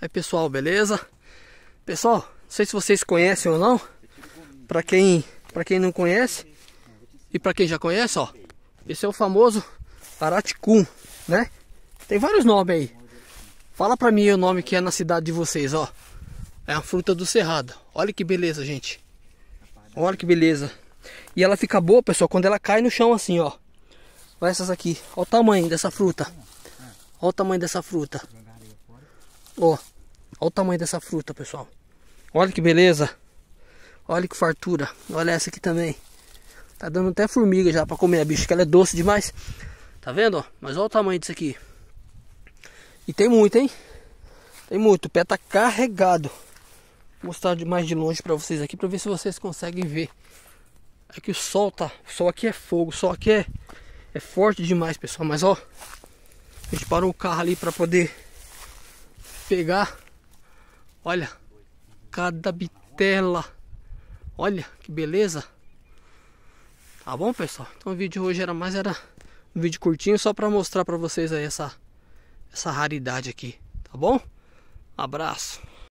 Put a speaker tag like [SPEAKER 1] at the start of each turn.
[SPEAKER 1] Aí pessoal, beleza? Pessoal, não sei se vocês conhecem ou não. Para quem, para quem não conhece e para quem já conhece, ó, esse é o famoso Araticum, né? Tem vários nomes aí. Fala para mim o nome que é na cidade de vocês, ó. É a fruta do cerrado. Olha que beleza, gente. Olha que beleza. E ela fica boa, pessoal, quando ela cai no chão assim, ó. Olha essas aqui. Olha o tamanho dessa fruta. Olha o tamanho dessa fruta. Ó, olha o tamanho dessa fruta, pessoal. Olha que beleza. Olha que fartura. Olha essa aqui também. Tá dando até formiga já para comer a bicha, que ela é doce demais. Tá vendo, ó? Mas olha o tamanho disso aqui. E tem muito, hein? Tem muito. O pé tá carregado. Vou mostrar de mais de longe para vocês aqui para ver se vocês conseguem ver. É que o sol tá, o sol aqui é fogo, o sol aqui é é forte demais, pessoal. Mas ó, a gente parou o carro ali para poder pegar. Olha, cada bitela. Olha que beleza. Tá bom, pessoal? Então o vídeo hoje era mais era um vídeo curtinho só para mostrar para vocês aí essa essa raridade aqui, tá bom? Abraço.